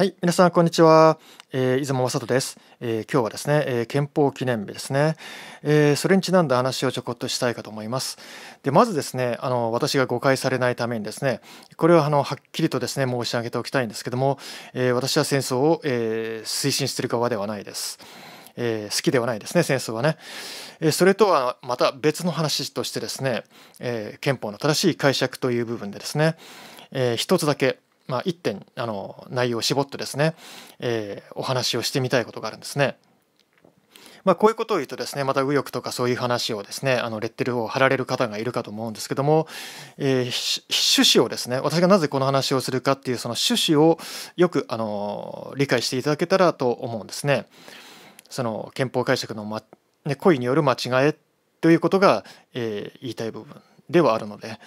はい、皆さんこんにちは。えー、出雲正人です。えー、今日はですね、えー、憲法記念日ですね、えそれにちなんだ話をちょこっとしたいかと思います。で、まずですね、あの私が誤解されないためにですね、これはあのはっきりとですね申し上げておきたいんですけども、え私は戦争を、え推進している側ではないです。えー、好きではないですね戦争はね、えー、それとはまた別の話としてですね、えー、憲法の正しい解釈という部分でですね、えー、一つだけまあ、1点あの内容を絞ってですね、えー、お話をしてみたいことがあるんですね。まあ、こういうことを言うとですねまた右翼とかそういう話をですねあのレッテルを貼られる方がいるかと思うんですけども、えー、趣旨をですね私がなぜこの話をするかっていうその趣旨をよくあの理解していただけたらと思うんですね。その憲法解釈の、ま、ね、故意による間違えということが、えー、言いたい部分ではあるので。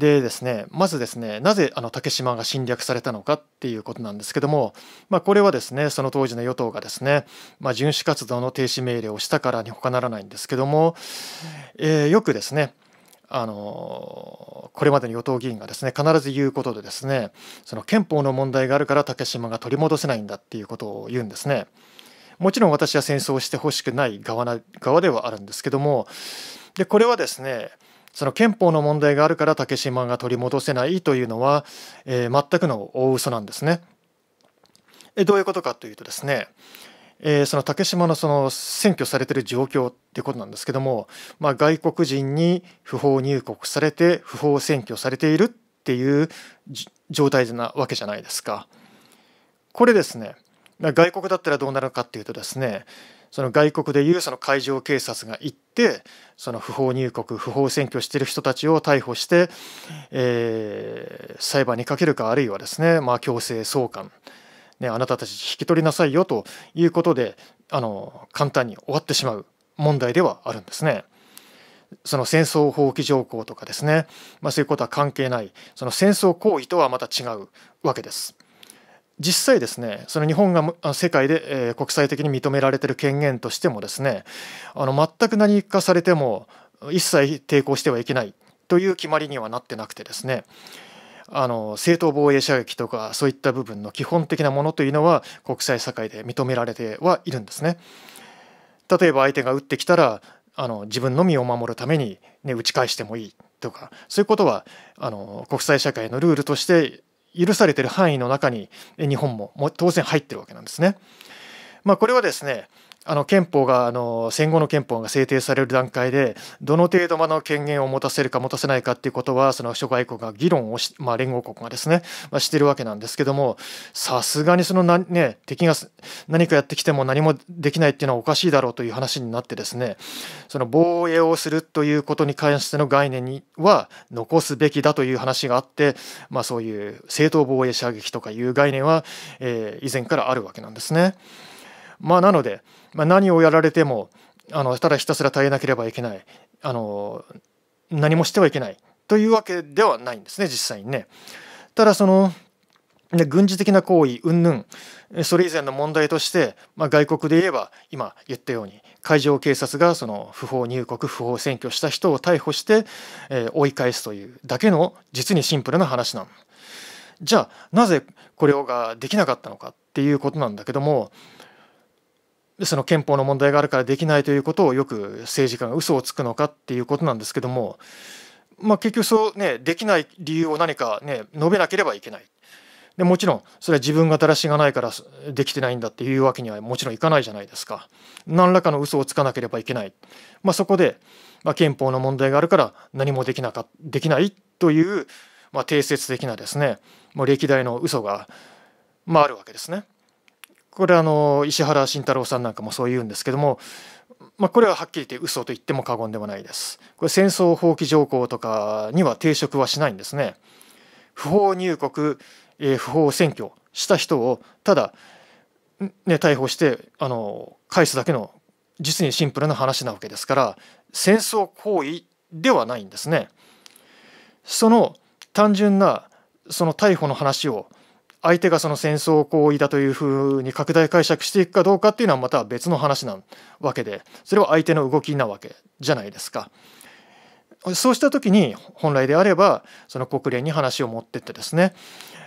でですねまずですねなぜあの竹島が侵略されたのかっていうことなんですけども、まあ、これはですねその当時の与党がですね、まあ、巡視活動の停止命令をしたからに他ならないんですけども、えー、よくですねあのこれまでの与党議員がですね必ず言うことでですねその憲法の問題があるから竹島が取り戻せないんだっていうことを言うんですね。もちろん私は戦争をしてほしくない側な側ではあるんですけどもでこれはですねその憲法の問題があるから竹島が取り戻せないというのは、えー、全くの大嘘なんですね。えどういうことかというとですね、えー、その竹島のその占拠されてる状況ってことなんですけども、まあ、外国人に不法入国されて不法占拠されているっていう状態なわけじゃないですか。これですね外国だったらどうなるかっていうとですねその外国でいうその海上警察が行ってその不法入国不法占拠している人たちを逮捕して、えー、裁判にかけるかあるいはですね、まあ、強制送還、ね、あなたたち引き取りなさいよということであの簡単に終わってしまう問題ではあるんですね。その戦争放棄条項とかですね、まあ、そういうことは関係ないその戦争行為とはまた違うわけです。実際ですねその日本が世界で、え国際的に認められてる権限としてもですねあの全く何かされても一切抵抗してはいけないという決まりにはなってなくてですねあの正当防衛射撃とかそういった部分の基本的なものというのは国際社会で認められてはいるんですね。例えば相手が撃ってきたらあの自分の身を守るために、ね、打ち返してもいいとかそういうことはあの国際社会のルールとして許されてる範囲の中に日本もも当然入ってるわけなんですね。まあ、これはですねあの憲法があの戦後の憲法が制定される段階でどの程度まの権限を持たせるか持たせないかっていうことはその諸外国が議論をし、まあ、連合国がですね、まあ、してるわけなんですけどもさすがにそのね、敵が何かやってきても何もできないっていうのはおかしいだろうという話になってですねその防衛をするということに関しての概念には残すべきだという話があって、まあ、そういう正当防衛射撃とかいう概念は、えー、以前からあるわけなんですね。まあなので、まあ、何をやられてもあのただひたすら耐えなければいけないあの何もしてはいけないというわけではないんですね実際にね。ただその軍事的な行為云々それ以前の問題として、まあ、外国で言えば今言ったように海上警察がその不法入国不法占拠した人を逮捕して、えー、追い返すというだけの実にシンプルな話なの。じゃあなぜこれができなかったのかっていうことなんだけどもその憲法の問題があるからできないということをよく政治家が嘘をつくのかっていうことなんですけども、まあ、結局そう、ね、できない理由を何か、ね、述べなければいけない。でもちろんそれは自分がだらしがないからできてないんだっていうわけにはもちろんいかないじゃないですか。何らかの嘘をつかなければいけない。まあ、そこで、まあ、憲法の問題があるから何もできなかできないという、まあ、定説的なですねもう歴代の嘘が、まあ、あるわけですね。これあの石原慎太郎さんなんかもそう言うんですけども、まあ、これははっきり言って嘘と言っても過言ではないです。これ戦争放棄条項とかには抵触はしないんですね。不法入国、えー、不法占拠した人をただ、ね、逮捕してあの返すだけの実にシンプルな話なわけですから戦争行為ではないんですね。その単純なその逮捕の話を相手がその戦争行為だというふうに拡大解釈していくかどうかっていうのはまた別の話なわけでそれは相手の動きなわけじゃないですか。そうした時に本来であればその国連に話を持ってってですね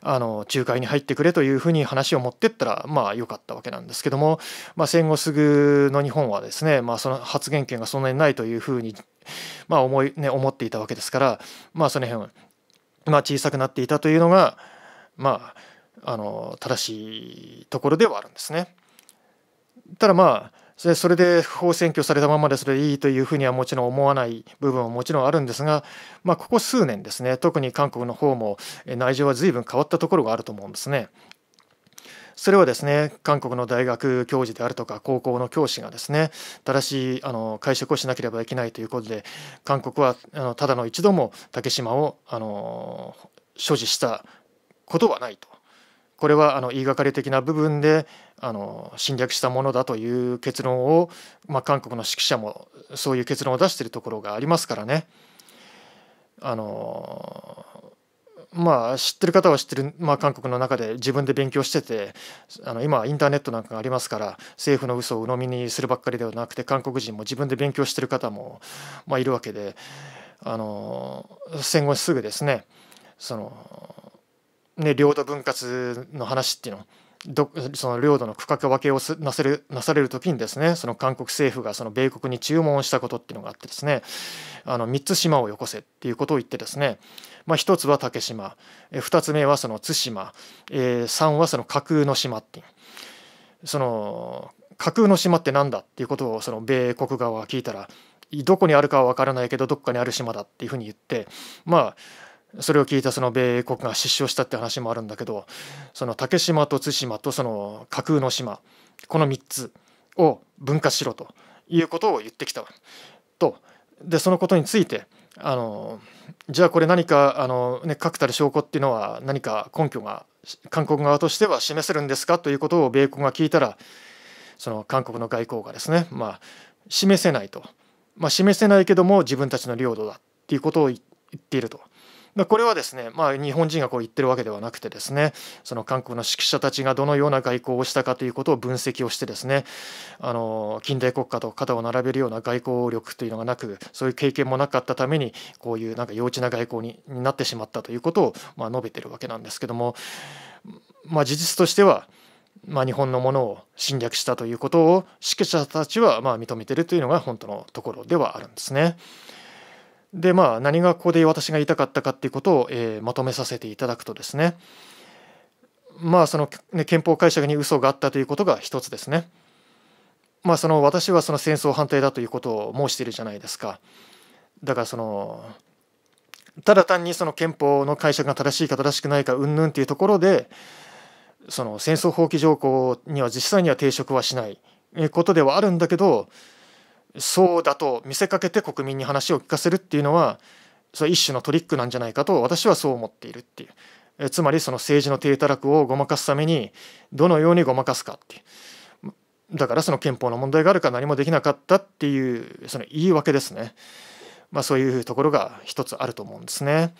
あの仲介に入ってくれというふうに話を持ってったらまあ良かったわけなんですけども、まあ、戦後すぐの日本はですね、まあ、その発言権がそんなにないというふうに、まあ、思いね、思っていたわけですから、まあ、その辺、まあ、小さくなっていたというのがまああの正しいところではあるんですね。ただまあそれで不法占拠されたままでそれいいというふうにはもちろん思わない部分はもちろんあるんですが、まあ、ここ数年ですね特に韓国の方も内情は随分変わったところがあると思うんですね。それはですね韓国の大学教授であるとか高校の教師がですね正しいあの会食をしなければいけないということで韓国はあのただの一度も竹島をあの所持したことはないとこれはあの言いがかり的な部分であの侵略したものだという結論を、まあ、韓国の指揮者もそういう結論を出しているところがありますからね。あのまあ、知ってる方は知ってる、まあ、韓国の中で自分で勉強しててあの今インターネットなんかがありますから政府の嘘を鵜呑みにするばっかりではなくて韓国人も自分で勉強してる方も、まあ、いるわけであの戦後すぐですねそのね、領土分割の話っていうのどその領土の区画分けをなせるなされる時にですねその韓国政府がその米国に注文したことっていうのがあってですねあの3つ島をよこせっていうことを言ってですね、まあ、1つは竹島2つ目はその対馬、えー、3はその架空の島っていうその架空の島って何だっていうことをその米国側は聞いたらどこにあるかは分からないけどどっかにある島だっていうふうに言ってまあそれを聞いたその米国が失笑したって話もあるんだけどその竹島と対馬とその架空の島この3つを分割しろということを言ってきたとでそのことについてあのじゃあこれ何かあの、ね、確たる証拠っていうのは何か根拠が韓国側としては示せるんですかということを米国が聞いたらその韓国の外交がですね、まあ、示せないと、まあ、示せないけども自分たちの領土だっていうことを言っていると。これはですね、まあ、日本人がこう言ってるわけではなくてですねその韓国の識者たちがどのような外交をしたかということを分析をしてですねあの近代国家と肩を並べるような外交力というのがなくそういう経験もなかったためにこういうなんか幼稚な外交になってしまったということをまあ述べてるわけなんですけども、まあ、事実としては、まあ、日本のものを侵略したということを識者たちはまあ認めてるというのが本当のところではあるんですね。でまあ何がここで私が言いたかったかっていうことを、えー、まとめさせていただくとですねまあその、ね、憲法解釈に嘘があったということが一つですね。まあその私はその戦争反対だということを申しているじゃないですか。だからそのただ単にその憲法の解釈が正しいか正しくないかうんぬんっていうところでその戦争放棄条項には実際には抵触はしないことではあるんだけどそうだと見せかけて国民に話を聞かせるっていうのはそれ一種のトリックなんじゃないかと私はそう思っているっていうえつまりその政治の低たらくをごまかすためにどのようにごまかすかっていうだからその憲法の問題があるか何もできなかったっていうその言い訳ですね、まあ、そういうところが一つあると思うんですね。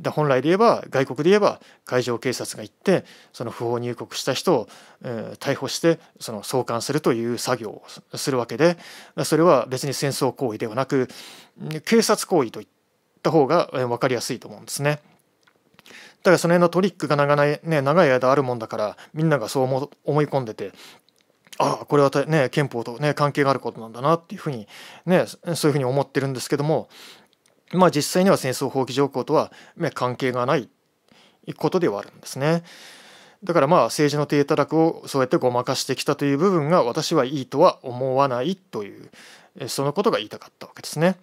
で本来で言えば外国で言えば海上警察が行ってその不法入国した人を、え逮捕してその送還するという作業をするわけでそれは別に戦争行為ではなく警察行為といった方が、え分かりやすいと思うんですね。だからその辺のトリックが長い,、ね、長い間あるもんだからみんながそう思思い込んでてああこれは、ね、憲法と、ね、関係があることなんだなっていうふうに、ね、そういうふうに思ってるんですけどもまあ、実際には戦争放棄条項とは関係がないことではあるんですね。だからまあ政治の低たらくをそうやってごまかしてきたという部分が私はいいとは思わないというそのことが言いたかったわけですね。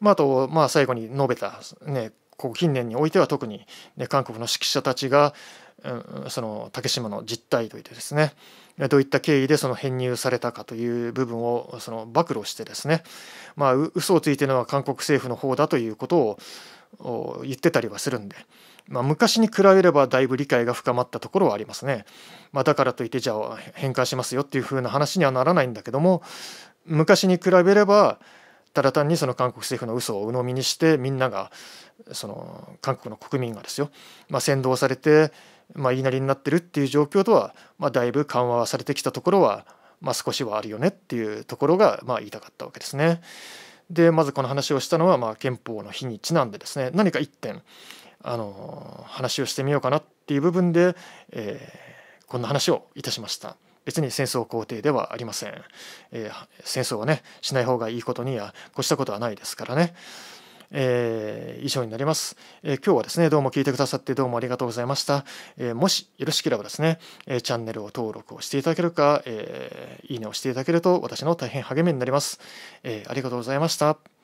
まあ、あとまあ最後に述べた、ね、こう近年においては特に、ね、韓国の識者たちがその竹島の実態といってですねどういった経緯でその編入されたかという部分をその暴露してですねまあ嘘をついてるのは韓国政府の方だということを言ってたりはするんで。まあ、昔に比べればだいぶ理解が深まったところはありますね。まあ、だからといってじゃあ返還しますよっていうふうな話にはならないんだけども昔に比べればただ単にその韓国政府の嘘を鵜呑みにしてみんながその韓国の国民がですよ、まあ、扇動されてまあ、言いなりになってるっていう状況とは、まあ、だいぶ緩和されてきたところは、まあ、少しはあるよねっていうところが、まあ、言いたかったわけですね。でまずこの話をしたのは、まあ、憲法の日にちなんでですね何か一点あの話をしてみようかなっていう部分で、えー、こんな話をいたしました。別に戦争肯定ではありません。えー、戦争はねしない方がいいことには越したことはないですからね。えー、以上になります、えー、今日はですね、どうも聞いてくださってどうもありがとうございました。えー、もしよろしければですね、えチャンネルを登録をしていただけるか、えいいねをしていただけると私の大変励みになります。えありがとうございました。